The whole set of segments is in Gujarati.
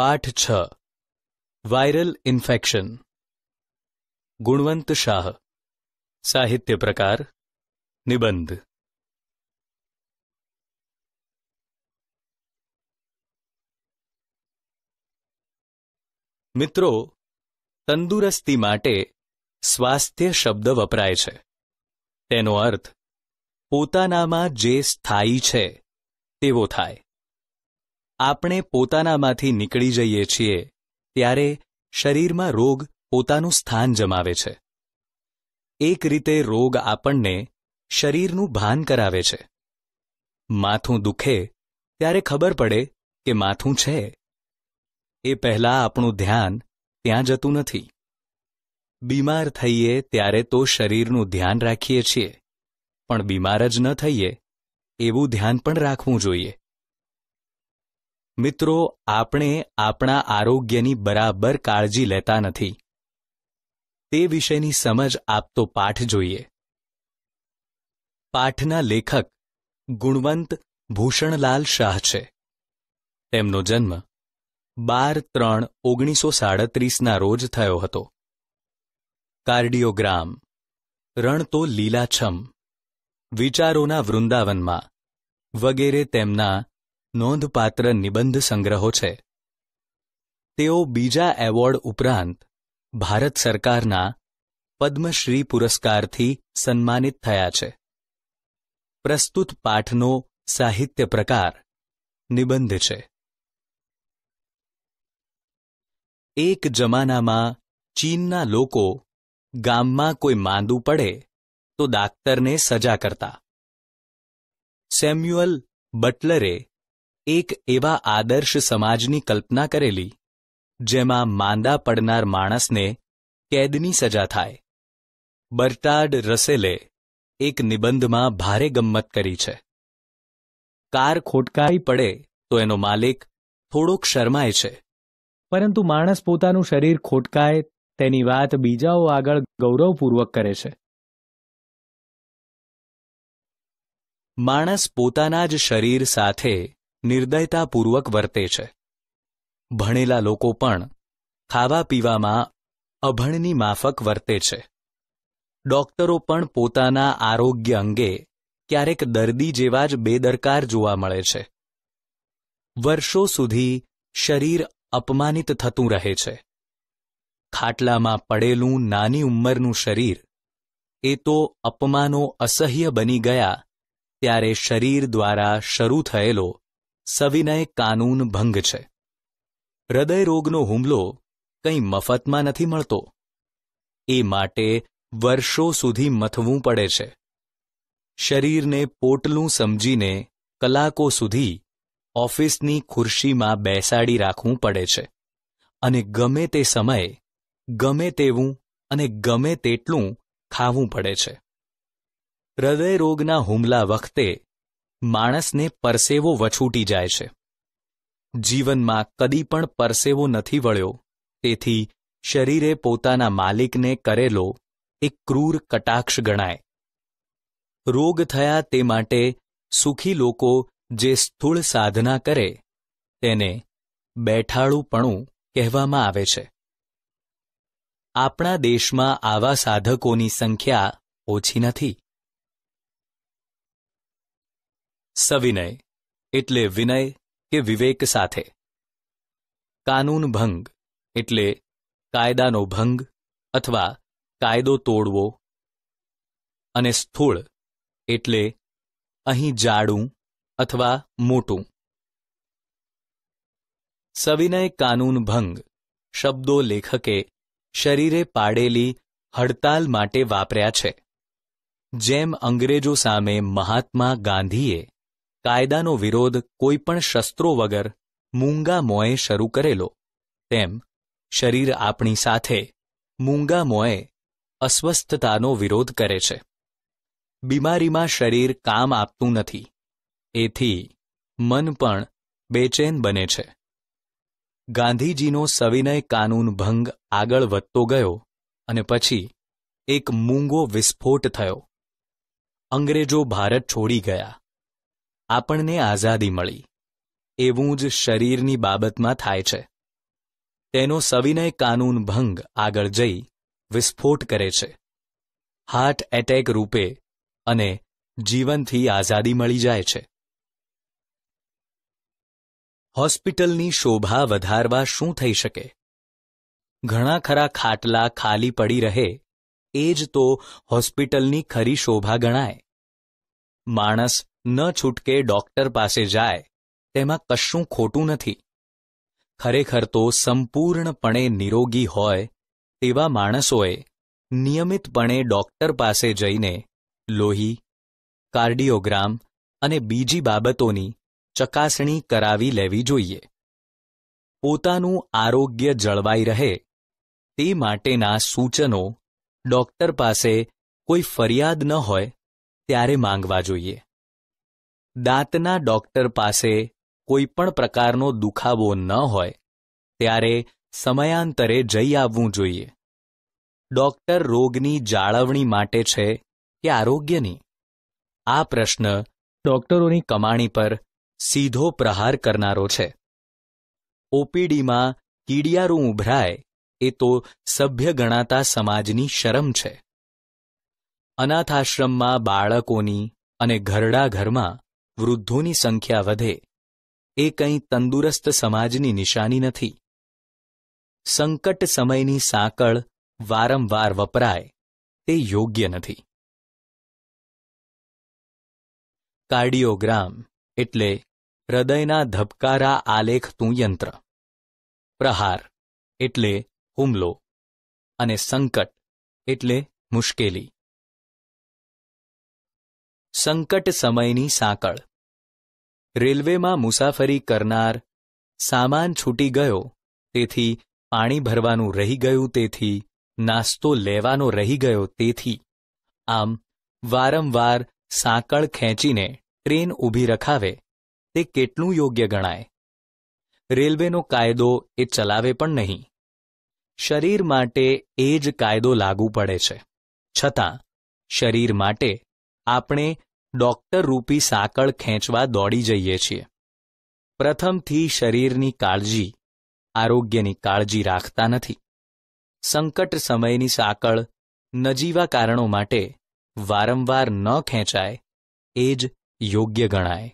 પાઠ છ વાયરલ ઇન્ફેક્શન ગુણવંત શાહ સાહિત્ય પ્રકાર નિબંધ મિત્રો તંદુરસ્તી માટે સ્વાસ્થ્ય શબ્દ વપરાય છે તેનો અર્થ પોતાનામાં જે સ્થાયી છે તેવો થાય આપણે પોતાનામાંથી નીકળી જઈએ છીએ ત્યારે શરીરમાં રોગ પોતાનું સ્થાન જમાવે છે એક રીતે રોગ આપણને શરીરનું ભાન કરાવે છે માથું દુખે ત્યારે ખબર પડે કે માથું છે એ પહેલાં આપણું ધ્યાન ત્યાં જતું નથી બીમાર થઈએ ત્યારે તો શરીરનું ધ્યાન રાખીએ છીએ પણ બીમાર જ ન થઈએ એવું ધ્યાન પણ રાખવું જોઈએ મિત્રો આપણે આપણા આરોગ્યની બરાબર કાળજી લેતા નથી તે વિશેની સમજ આપતો પાઠ જોઈએ પાઠના લેખક ગુણવંત ભૂષણલાલ શાહ છે તેમનો જન્મ બાર ત્રણ ઓગણીસો સાડત્રીસના રોજ થયો હતો કાર્ડિયોગ્રામ રણ તો લીલાછમ વિચારોના વૃંદાવનમાં વગેરે તેમના નોંધપાત્ર નિબંધ સંગ્રહો છે તેઓ બીજા એવોર્ડ ઉપરાંત ભારત સરકારના પદ્મશ્રી પુરસ્કારથી સન્માનિત થયા છે પ્રસ્તુત પાઠનો સાહિત્ય પ્રકાર નિબંધ છે એક જમાનામાં ચીનના લોકો ગામમાં કોઈ માંદું પડે તો ડાક્ટરને સજા કરતા સેમ્યુઅલ બટલરે એક એવા આદર્શ સમાજની કલ્પના કરેલી જેમાં માંદા પડનાર માણસને કેદની સજા થાય બર્ટાર્ડ રસેલે એક નિબંધમાં ભારે ગમ્મત કરી છે કાર ખોટકાઈ પડે તો એનો માલિક થોડોક શરમાય છે પરંતુ માણસ પોતાનું શરીર ખોટકાય તેની વાત બીજાઓ આગળ ગૌરવપૂર્વક કરે છે માણસ પોતાના જ શરીર સાથે નિર્દયતાપૂર્વક વર્તે છે ભણેલા લોકો પણ ખાવા પીવામાં અભણની માફક વર્તે છે ડોક્ટરો પણ પોતાના આરોગ્ય અંગે ક્યારેક દર્દી જેવા જ બેદરકાર જોવા મળે છે વર્ષો સુધી શરીર અપમાનિત થતું રહે છે ખાટલામાં પડેલું નાની ઉંમરનું શરીર એ તો અપમાનો અસહ્ય બની ગયા ત્યારે શરીર દ્વારા શરૂ થયેલો સવિનય કાનૂન ભંગ છે હૃદયરોગનો હુમલો કંઈ મફતમાં નથી મળતો એ માટે વર્ષો સુધી મથવું પડે છે શરીરને પોટલું સમજીને કલાકો સુધી ઓફિસની ખુરશીમાં બેસાડી રાખવું પડે છે અને ગમે તે સમયે ગમે તેવું અને ગમે તેટલું ખાવું પડે છે હૃદયરોગના હુમલા વખતે માણસને પરસેવો વછૂટી જાય છે જીવનમાં કદી પણ પરસેવો નથી વળ્યો તેથી શરીરે પોતાના માલિકને કરેલો એક ક્રૂર કટાક્ષ ગણાય રોગ થયા તે માટે સુખી લોકો જે સ્થૂળ સાધના કરે તેને બેઠાળુપણું કહેવામાં આવે છે આપણા દેશમાં આવા સાધકોની સંખ્યા ઓછી નથી સવિનય એટલે વિનય કે વિવેક સાથે કાનૂન ભંગ એટલે કાયદાનો ભંગ અથવા કાયદો તોડવો અને સ્થૂળ એટલે અહીં જાડું અથવા મોટું સવિનય કાનૂન ભંગ શબ્દો લેખકે શરીરે પાડેલી હડતાલ માટે વાપર્યા છે જેમ અંગ્રેજો સામે મહાત્મા ગાંધીએ કાયદાનો વિરોધ કોઈપણ શસ્ત્રો વગર મૂંગા મોએ શરૂ કરેલો તેમ શરીર આપણી સાથે મૂંગા મોએ અસ્વસ્થતાનો વિરોધ કરે છે બીમારીમાં શરીર કામ આપતું નથી એથી મન પણ બેચેન બને છે ગાંધીજીનો સવિનય કાનૂન ભંગ આગળ વધતો ગયો અને પછી એક મૂંગો વિસ્ફોટ થયો અંગ્રેજો ભારત છોડી ગયા આપણને આઝાદી મળી એવું જ શરીરની બાબતમાં થાય છે તેનો સવિનય કાનૂન ભંગ આગળ જઈ વિસ્ફોટ કરે છે હાર્ટ એટેક રૂપે અને જીવનથી આઝાદી મળી જાય છે હોસ્પિટલની શોભા વધારવા શું થઈ શકે ઘણા ખરા ખાટલા ખાલી પડી રહે એ જ તો હોસ્પિટલની ખરી શોભા ગણાય માણસ ન છૂટકે ડોક્ટર પાસે જાય તેમાં કશું ખોટું નથી ખરેખર તો સંપૂર્ણપણે નિરોગી હોય તેવા માણસોએ નિયમિતપણે ડોક્ટર પાસે જઈને લોહી કાર્ડિયોગ્રામ અને બીજી બાબતોની ચકાસણી કરાવી લેવી જોઈએ પોતાનું આરોગ્ય જળવાઈ રહે તે માટેના સૂચનો ડોક્ટર પાસે કોઈ ફરિયાદ ન હોય ત્યારે માંગવા જોઈએ દાંતના ડોક્ટર પાસે કોઈ પણ પ્રકારનો દુખાવો ન હોય ત્યારે સમયાંતરે જઈ આવવું જોઈએ ડોક્ટર રોગની જાળવણી માટે છે કે આરોગ્યની આ પ્રશ્ન ડોક્ટરોની કમાણી પર સીધો પ્રહાર કરનારો છે ઓપીડીમાં કીડિયારું ઉભરાય એ તો સભ્ય ગણાતા સમાજની શરમ છે અનાથાશ્રમમાં બાળકોની અને ઘરડા ઘરમાં વૃદ્ધોની સંખ્યા વધે એ કંઈ તંદુરસ્ત સમાજની નિશાની નથી સંકટ સમયની સાંકળ વારંવાર વપરાય તે યોગ્ય નથી કાર્ડિયોગ્રામ એટલે હૃદયના ધબકારા આલેખતું યંત્ર પ્રહાર એટલે હુમલો અને સંકટ એટલે મુશ્કેલી સંકટ સમયની સાંકળ રેલવેમાં મુસાફરી કરનાર સામાન છૂટી ગયો તેથી પાણી ભરવાનું રહી ગયું તેથી નાસ્તો લેવાનો રહી ગયો તેથી આમ વારંવાર સાંકળ ખેંચીને ટ્રેન ઊભી રખાવે તે કેટલું યોગ્ય ગણાય રેલવેનો કાયદો એ ચલાવે પણ નહીં શરીર માટે એ જ કાયદો લાગુ પડે છે છતાં શરીર માટે આપણે ડોક્ટર રૂપી સાંકળ ખેંચવા દોડી જઈએ છીએ પ્રથમથી શરીરની કાળજી આરોગ્યની કાળજી રાખતા નથી સંકટ સમયની સાંકળ નજીવા કારણો માટે વારંવાર ન ખેંચાય એ જ યોગ્ય ગણાય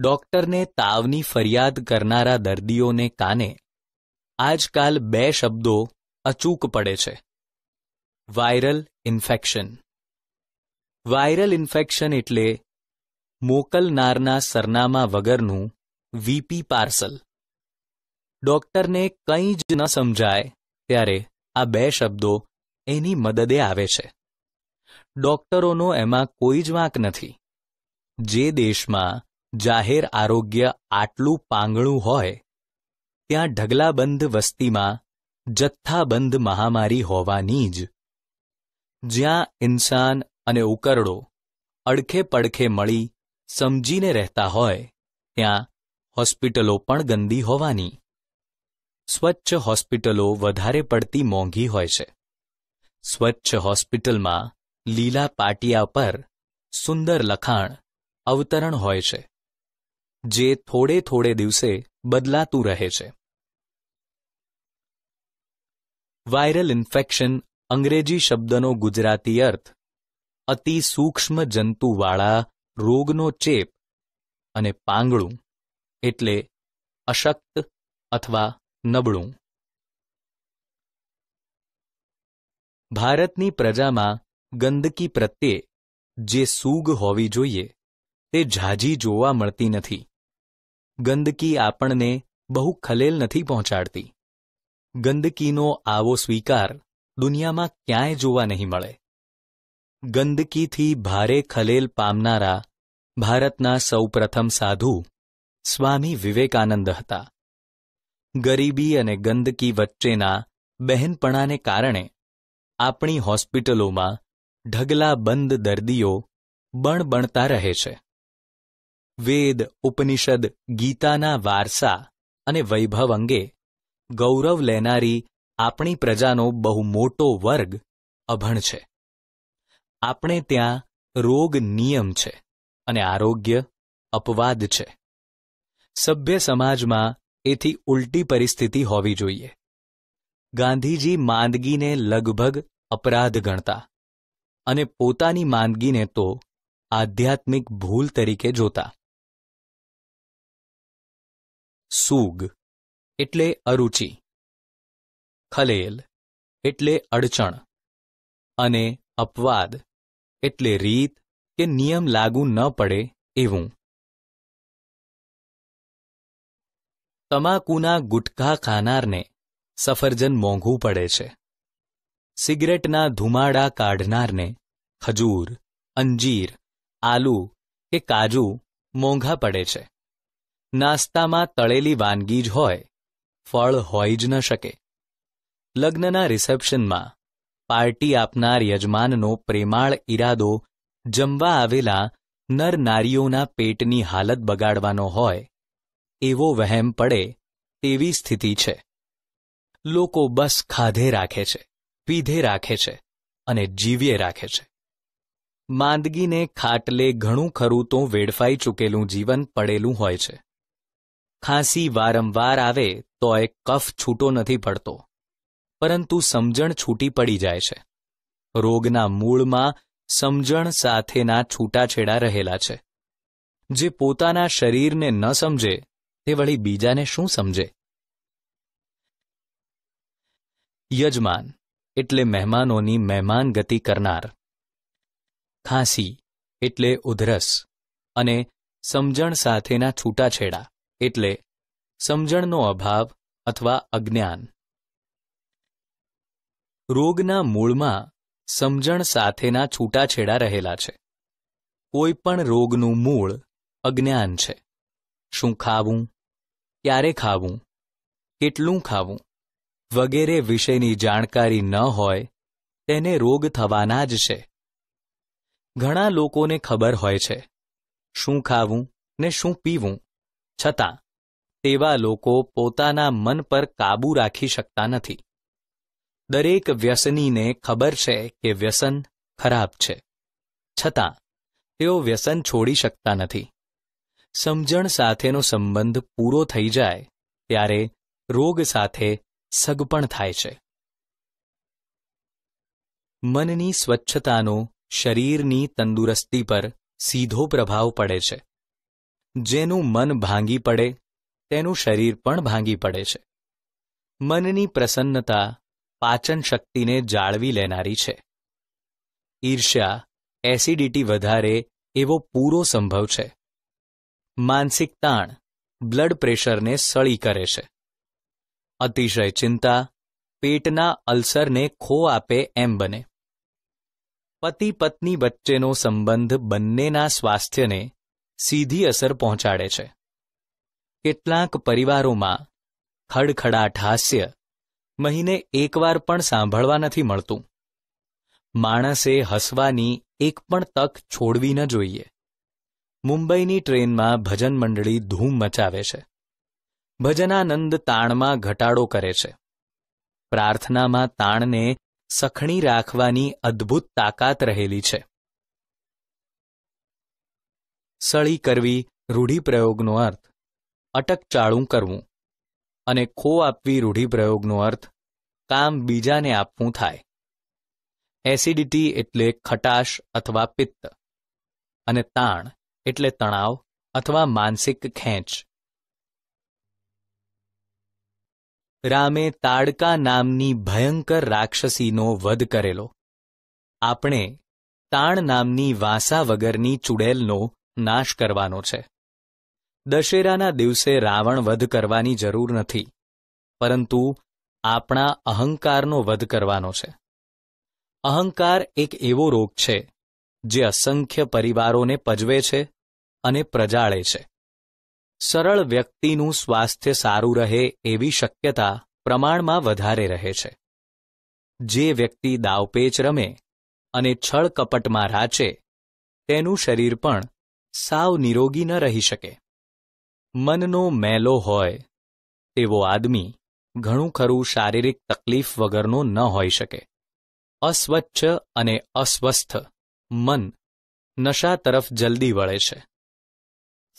ડોક્ટરને તાવની ફરિયાદ કરનારા દર્દીઓને કાને આજકાલ બે શબ્દો અચૂક પડે છે વાયરલ ઇન્ફેક્શન વાયરલ ઇન્ફેક્શન એટલે મોકલનારના સરનામા વગરનું વીપી પાર્સલ ડોક્ટરને કંઈ જ ન સમજાય ત્યારે આ બે શબ્દો એની મદદે આવે છે ડોક્ટરોનો એમાં કોઈ જ વાંક નથી જે દેશમાં જાહેર આરોગ્ય આટલું પાંગણું હોય ત્યાં ઢગલાબંધ વસ્તીમાં જથ્થાબંધ મહામારી હોવાની જ જ્યાં ઇન્સાન અને ઉકરડો અડખે પડખે મળી સમજીને રહેતા હોય ત્યાં હોસ્પિટલો પણ ગંદી હોવાની સ્વચ્છ હોસ્પિટલો વધારે પડતી મોંઘી હોય છે સ્વચ્છ હોસ્પિટલમાં લીલા પાટિયા પર સુંદર લખાણ અવતરણ હોય છે જે થોડે થોડે દિવસે બદલાતું રહે છે વાયરલ ઇન્ફેક્શન અંગ્રેજી શબ્દનો ગુજરાતી અર્થ અતિ સૂક્ષ્મ જંતુવાળા રોગનો ચેપ અને પાંગળું એટલે અશક્ત અથવા નબળું ભારતની પ્રજામાં ગંદકી પ્રત્યે જે સૂગ હોવી જોઈએ તે ઝાઝી જોવા મળતી નથી ગંદકી આપણને બહુ ખલેલ નથી પહોંચાડતી ગંદકીનો આવો સ્વીકાર દુનિયામાં ક્યાંય જોવા નહીં મળે ગંદકીથી ભારે ખલેલ પામનારા ભારતના સૌપ્રથમ સાધુ સ્વામી વિવેકાનંદ હતા ગરીબી અને ગંદકી વચ્ચેના બહેનપણાને કારણે આપણી હોસ્પિટલોમાં ઢગલા બંધ દર્દીઓ બણબણતા રહે છે વેદ ઉપનિષદ ગીતાના વારસા અને વૈભવ અંગે ગૌરવ લેનારી આપણી પ્રજાનો બહુ મોટો વર્ગ અભણ છે આપણે ત્યાં રોગ નિયમ છે અને આરોગ્ય અપવાદ છે સભ્ય સમાજમાં એથી ઉલટી પરિસ્થિતિ હોવી જોઈએ ગાંધીજી માંદગીને લગભગ અપરાધ ગણતા અને પોતાની માંદગીને તો આધ્યાત્મિક ભૂલ તરીકે જોતા સૂગ એટલે અરુચિ ખલેલ એટલે અડચણ અને અપવાદ એટલે રીત કે નિયમ લાગુ ન પડે એવું તમાકુના ગુટખા ખાનારને સફરજન મોંઘું પડે છે સિગરેટના ધુમાડા કાઢનારને ખજૂર અંજીર આલુ કે કાજુ મોંઘા પડે છે નાસ્તામાં તળેલી વાનગી જ હોય ફળ હોય જ ન શકે લગ્નના રિસેપ્શનમાં પાર્ટી આપનાર યજમાનનો પ્રેમાળ ઈરાદો જમવા આવેલા નર નારીઓના પેટની હાલત બગાડવાનો હોય એવો વહેમ પડે તેવી સ્થિતિ છે લોકો બસ ખાધે રાખે છે પીધે રાખે છે અને જીવ્યે રાખે છે માંદગીને ખાટલે ઘણું ખરું તો વેડફાઈ ચૂકેલું જીવન પડેલું હોય છે ખાંસી વારંવાર આવે તોય કફ છૂટો નથી પડતો પરંતુ સમજણ છૂટી પડી જાય છે રોગના મૂળમાં સમજણ સાથેના છૂટાછેડા રહેલા છે જે પોતાના શરીરને ન સમજે તે વળી બીજાને શું સમજે યજમાન એટલે મહેમાનોની મહેમાન ગતિ કરનાર ખાંસી એટલે ઉધરસ અને સમજણ સાથેના છૂટાછેડા એટલે સમજણનો અભાવ અથવા અજ્ઞાન રોગના મૂળમાં સમજણ સાથેના છૂટાછેડા રહેલા છે કોઈ પણ રોગનું મૂળ અજ્ઞાન છે શું ખાવું ક્યારે ખાવું કેટલું ખાવું વગેરે વિશેની જાણકારી ન હોય તેને રોગ થવાના જ છે ઘણા લોકોને ખબર હોય છે શું ખાવું ને શું પીવું છતાં તેવા લોકો પોતાના મન પર કાબૂ રાખી શકતા નથી દરેક વ્યસનીને ખબર છે કે વ્યસન ખરાબ છે છતાં તેઓ વ્યસન છોડી શકતા નથી સમજણ સાથેનો સંબંધ પૂરો થઈ જાય ત્યારે રોગ સાથે સગપણ થાય છે મનની સ્વચ્છતાનો શરીરની તંદુરસ્તી પર સીધો પ્રભાવ પડે છે જેનું મન ભાંગી પડે તેનું શરીર પણ ભાંગી પડે છે મનની પ્રસન્નતા પાચન શક્તિને જાળવી લેનારી છે ઈર્ષ્યા એસિડિટી વધારે એવો પૂરો સંભવ છે માનસિક તાણ બ્લડ પ્રેશરને સળી કરે છે અતિશય ચિંતા પેટના અલ્સરને ખો આપે એમ બને પતિ પત્ની વચ્ચેનો સંબંધ બંનેના સ્વાસ્થ્યને સીધી અસર પહોંચાડે છે કેટલાક પરિવારોમાં ખડખડાટ હાસ્ય મહિને એકવાર પણ સાંભળવા નથી મળતું માણસે હસવાની એક પણ તક છોડવી ન જોઈએ મુંબઈની ટ્રેનમાં ભજન મંડળી ધૂમ મચાવે છે ભજનાનંદ તાણમાં ઘટાડો કરે છે પ્રાર્થનામાં તાણને સખણી રાખવાની અદ્ભુત તાકાત રહેલી છે સળી કરવી રૂઢિપ્રયોગનો અર્થ અટકચાળું કરવું અને ખો આપવી રૂઢિપ્રયોગનો અર્થ કામ બીજાને આપવું થાય એસિડિટી એટલે ખટાશ અથવા પિત્ત અને તાણ એટલે તણાવ અથવા માનસિક ખેંચ રામે તાડકા નામની ભયંકર રાક્ષસીનો વધ કરેલો આપણે તાણ નામની વાસા વગરની ચુડેલનો નાશ કરવાનો છે દશેરાના દિવસે રાવણ વધ કરવાની જરૂર નથી પરંતુ આપણા અહંકારનો વધ કરવાનો છે અહંકાર એક એવો રોગ છે જે અસંખ્ય પરિવારોને પજવે છે અને પ્રજાળે છે સરળ વ્યક્તિનું સ્વાસ્થ્ય સારું રહે એવી શક્યતા પ્રમાણમાં વધારે રહે છે જે વ્યક્તિ દાવપેચ રમે અને છળ કપટમાં રાચે તેનું શરીર પણ સાવ નિરોગી ન રહી શકે મનનો મેલો હોય તેવો આદમી ઘણું ખરું શારીરિક તકલીફ વગરનું ન હોઈ શકે અસ્વચ્છ અને અસ્વસ્થ મન નશા તરફ જલ્દી વળે છે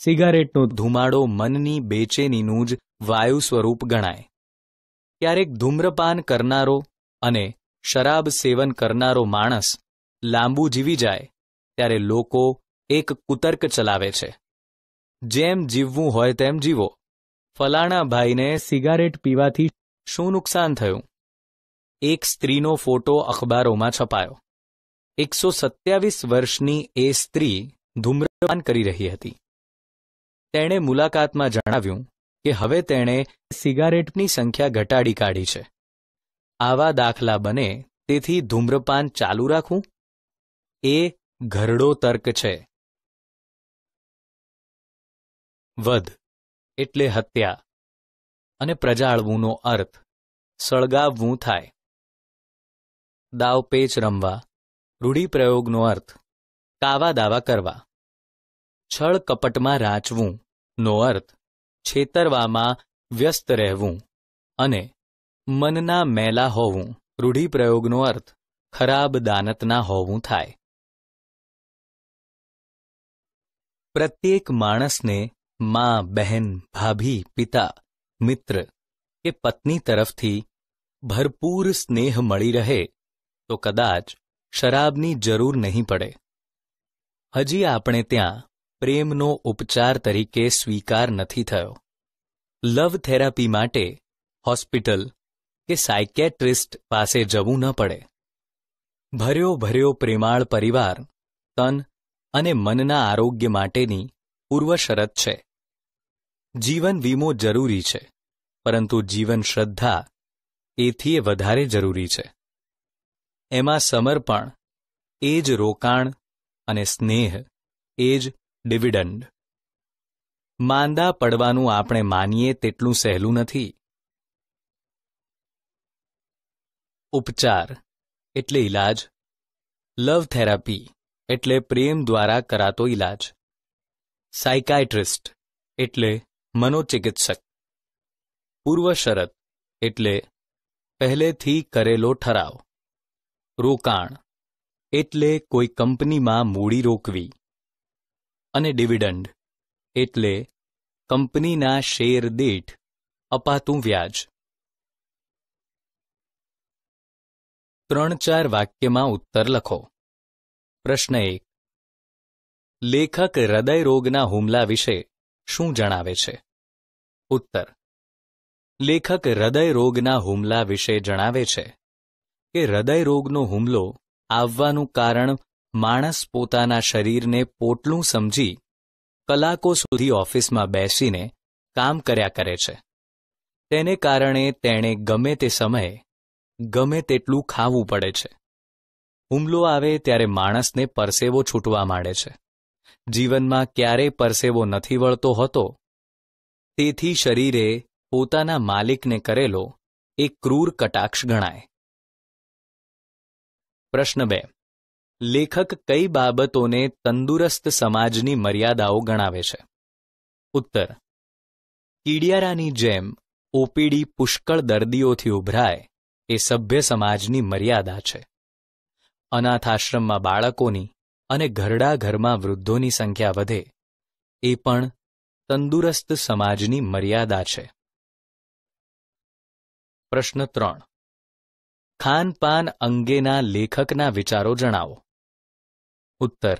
સિગારેટનો ધુમાડો મનની બેચેનીનું જ વાયુ સ્વરૂપ ગણાય ક્યારેક ધૂમ્રપાન કરનારો અને શરાબ સેવન કરનારો માણસ લાંબુ જીવી જાય ત્યારે લોકો એક કુતર્ક ચલાવે છે જેમ જીવવું હોય તેમ જીવો ફલાણા ભાઈને સિગારેટ પીવાથી શું નુકસાન થયું એક સ્ત્રીનો ફોટો અખબારોમાં છપાયો એકસો સત્યાવીસ વર્ષની એ સ્ત્રી ધૂમ્રપાન કરી રહી હતી તેણે મુલાકાતમાં જણાવ્યું કે હવે તેણે સિગારેટની સંખ્યા ઘટાડી કાઢી છે આવા દાખલા બને તેથી ધૂમ્રપાન ચાલુ રાખવું એ ઘરડો તર્ક છે વધ એટલે હત્યા અને પ્રજાળવુંનો અર્થ સળગાવવું થાય દાવ પેચ રમવા રૂઢિપ્રયોગનો અર્થ કાવા દાવા કરવા છળ કપટમાં રાચવું નો અર્થ છેતરવામાં વ્યસ્ત રહેવું અને મનના મેલા હોવું રૂઢિપ્રયોગનો અર્થ ખરાબ દાનતના હોવું થાય પ્રત્યેક માણસને માં બહેન ભાભી પિતા મિત્ર કે પત્ની તરફથી ભરપૂર સ્નેહ મળી રહે તો કદાચ શરાબની જરૂર નહીં પડે હજી આપણે ત્યાં પ્રેમનો ઉપચાર તરીકે સ્વીકાર નથી થયો લવ થેરાપી માટે હોસ્પિટલ કે સાયકેટ્રિસ્ટ પાસે જવું ન પડે ભર્યો ભર્યો પ્રેમાળ પરિવાર તન અને મનના આરોગ્ય માટેની પૂર્વશરત છે જીવન વીમો જરૂરી છે પરંતુ જીવન શ્રદ્ધા એથી વધારે જરૂરી છે એમાં સમર્પણ એ જ રોકાણ અને સ્નેહ એ જ ડિવિડન્ડ માંદા પડવાનું આપણે માનીએ તેટલું સહેલું નથી ઉપચાર એટલે ઈલાજ લવ થેરાપી એટલે પ્રેમ દ્વારા કરાતો ઈલાજ સાયકાયટ્રિસ્ટ એટલે મનોચિકિત્સક પૂર્વ શરત એટલે પહેલેથી કરેલો ઠરાવ રોકાણ એટલે કોઈ કંપનીમાં મૂડી રોકવી અને ડિવિડન્ડ એટલે કંપનીના શેર દીઠ અપાતું વ્યાજ ત્રણ ચાર વાક્યમાં ઉત્તર લખો પ્રશ્ન એક લેખક હૃદયરોગના હુમલા વિશે શું જણાવે છે ઉત્તર લેખક હૃદયરોગના હુમલા વિશે જણાવે છે કે હૃદયરોગનો હુમલો આવવાનું કારણ માણસ પોતાના શરીરને પોટલું સમજી કલાકો સુધી ઓફિસમાં બેસીને કામ કર્યા કરે છે તેને કારણે તેણે ગમે તે સમયે ગમે તેટલું ખાવું પડે છે હુમલો આવે ત્યારે માણસને પરસેવો છૂટવા માંડે છે જીવનમાં ક્યારેય પરસેવો નથી વળતો હતો તેથી શરીરે પોતાના માલિકને કરેલો એ ક્રૂર કટાક્ષ ગણાય પ્રશ્ન બે લેખક કઈ બાબતોને તંદુરસ્ત સમાજની મર્યાદાઓ ગણાવે છે ઉત્તર કીડિયારાની જેમ ઓપીડી પુષ્કળ દર્દીઓથી ઉભરાય એ સભ્ય સમાજની મર્યાદા છે અનાથાશ્રમમાં બાળકોની અને ઘરડા ઘરમાં વૃદ્ધોની સંખ્યા વધે એ પણ તંદુરસ્ત સમાજની મર્યાદા છે પ્રશ્ન ત્રણ ખાનપાન અંગેના લેખકના વિચારો જણાવો ઉત્તર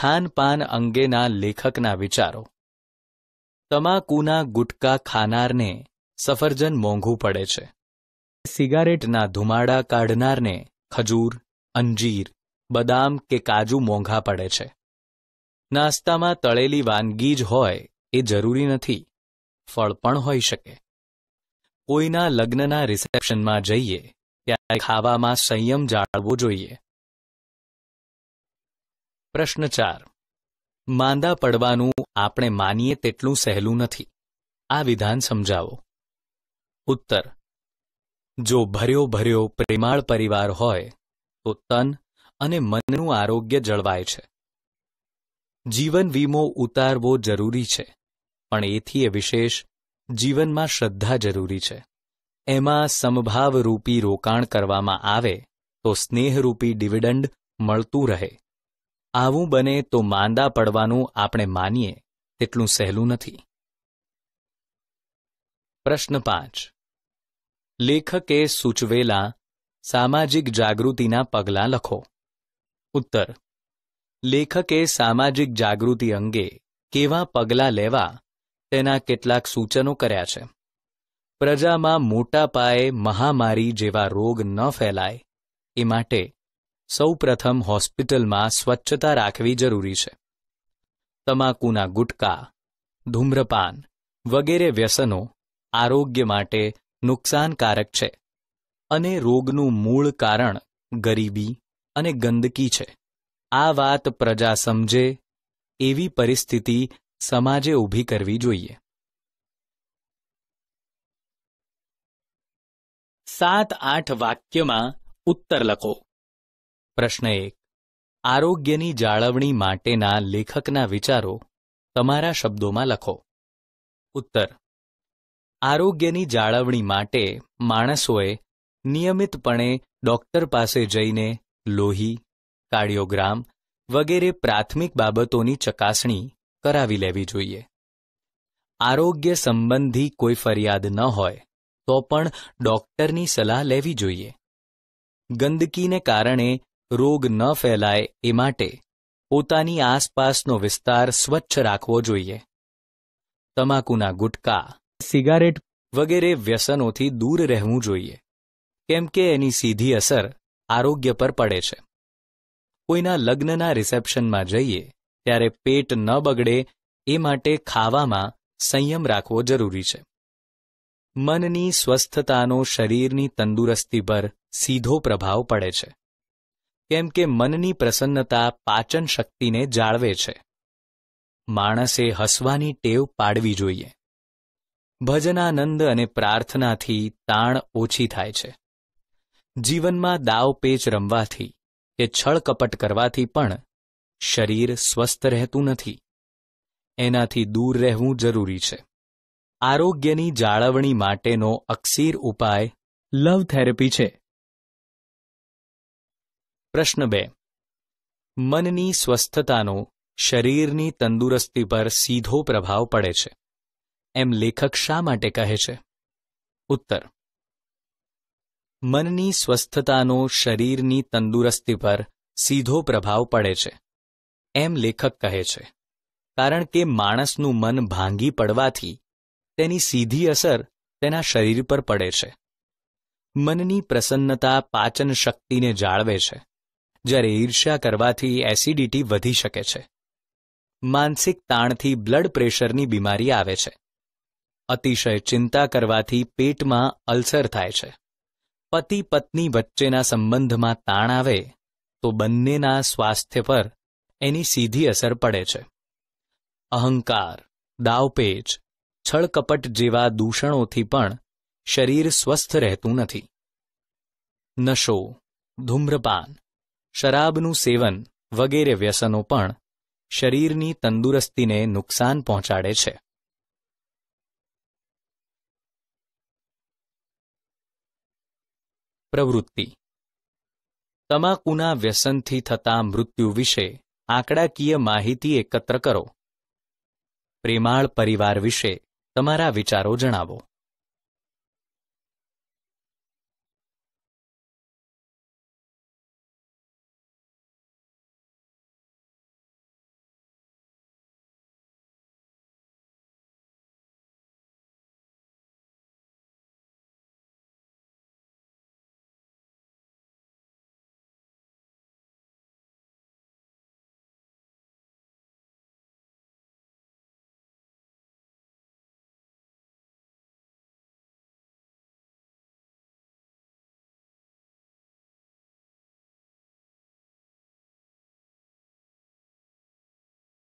ખાનપાન અંગેના લેખકના વિચારો તમાકુના ગુટકા ખાનારને સફરજન મોંઘું પડે છે સિગારેટના ધુમાડા કાઢનારને ખજૂર અંજીર બદામ કે કાજુ મોંઘા પડે છે નાસ્તામાં તળેલી વાનગી જ હોય એ જરૂરી નથી ફળ પણ હોઈ શકે કોઈના લગ્નના રિસેપ્શનમાં જઈએ ત્યારે ખાવામાં સંયમ જાળવવો જોઈએ પ્રશ્ન ચાર માંદા પડવાનું આપણે માનીએ તેટલું સહેલું નથી આ વિધાન સમજાવો ઉત્તર જો ભર્યો ભર્યો પ્રેમાળ પરિવાર હોય તો તન અને મનનું આરોગ્ય જળવાય છે જીવન વીમો ઉતારવો જરૂરી છે પણ એથી એ વિશેષ જીવનમાં શ્રદ્ધા જરૂરી છે એમાં સમભાવરૂપી રોકાણ કરવામાં આવે તો સ્નેહરૂપી ડિવિડન્ડ મળતું રહે આવું બને તો માંદા પડવાનું આપણે માનીએ તેટલું સહેલું નથી પ્રશ્ન પાંચ લેખકે સૂચવેલા સામાજિક જાગૃતિના પગલાં લખો ઉત્તર લેખકે સામાજિક જાગૃતિ અંગે કેવા પગલાં લેવા તેના કેટલાક સૂચનો કર્યા છે પ્રજામાં મોટા પાયે મહામારી જેવા રોગ ન ફેલાય એ માટે સૌપ્રથમ હોસ્પિટલમાં સ્વચ્છતા રાખવી જરૂરી છે તમાકુના ગુટકા ધૂમ્રપાન વગેરે વ્યસનો આરોગ્ય માટે નુકસાનકારક છે અને રોગનું મૂળ કારણ ગરીબી અને ગંદકી છે આ વાત પ્રજા સમજે એવી પરિસ્થિતિ સમાજે ઊભી કરવી જોઈએ સાત આઠ વાક્યમાં ઉત્તર લખો પ્રશ્ન એક આરોગ્યની જાળવણી માટેના લેખકના વિચારો તમારા શબ્દોમાં લખો ઉત્તર આરોગ્યની જાળવણી માટે માણસોએ નિયમિતપણે ડોક્ટર પાસે જઈને લોહી કાર્ડિયોગ્રામ વગેરે પ્રાથમિક બાબતોની ચકાસણી કરાવી લેવી જોઈએ આરોગ્ય સંબંધી કોઈ ફરિયાદ ન હોય તો પણ ડોક્ટરની સલાહ લેવી જોઈએ ગંદકીને કારણે રોગ ન ફેલાય એ માટે પોતાની આસપાસનો વિસ્તાર સ્વચ્છ રાખવો જોઈએ તમાકુના ગુટકા સિગારેટ વગેરે વ્યસનોથી દૂર રહેવું જોઈએ કેમ કે એની સીધી અસર આરોગ્ય પર પડે છે કોઈના લગ્નના રિસેપ્શનમાં જઈએ ત્યારે પેટ ન બગડે એ માટે ખાવામાં સંયમ રાખવો જરૂરી છે મનની સ્વસ્થતાનો શરીરની તંદુરસ્તી પર સીધો પ્રભાવ પડે છે કેમ કે મનની પ્રસન્નતા પાચન શક્તિને જાળવે છે માણસે હસવાની ટેવ પાડવી જોઈએ ભજનાનંદ અને પ્રાર્થનાથી તાણ ઓછી થાય છે જીવનમાં દાવ પેચ રમવાથી કે છળકપટ કરવાથી પણ શરીર સ્વસ્થ રહેતું નથી એનાથી દૂર રહેવું જરૂરી છે આરોગ્યની જાળવણી માટેનો અક્સીર ઉપાય લવ થેરપી છે પ્રશ્ન બે મનની સ્વસ્થતાનો શરીરની તંદુરસ્તી પર સીધો પ્રભાવ પડે છે એમ લેખક શા માટે કહે છે ઉત્તર મનની સ્વસ્થતાનો શરીરની તંદુરસ્તી પર સીધો પ્રભાવ પડે છે એમ લેખક કહે છે કારણ કે માણસનું મન ભાંગી પડવાથી તેની સીધી અસર તેના શરીર પર પડે છે મનની પ્રસન્નતા પાચન શક્તિને જાળવે છે જ્યારે ઈર્ષ્યા કરવાથી એસિડિટી વધી શકે છે માનસિક તાણથી બ્લડ પ્રેશરની બીમારી આવે છે અતિશય ચિંતા કરવાથી પેટમાં અલ્સર થાય છે પતિ પત્ની વચ્ચેના સંબંધમાં તાણ આવે તો બંનેના સ્વાસ્થ્ય પર એની સીધી અસર પડે છે અહંકાર દાવપેચ છળકપટ જેવા દૂષણોથી પણ શરીર સ્વસ્થ રહેતું નથી નશો ધૂમ્રપાન શરાબનું સેવન વગેરે વ્યસનો પણ શરીરની તંદુરસ્તીને નુકસાન પહોંચાડે છે પ્રવૃત્તિ તમાકુના વ્યસનથી થતા મૃત્યુ વિશે આંકડાકીય માહિતી એકત્ર કરો પ્રેમાળ પરિવાર વિશે તમારા વિચારો જણાવો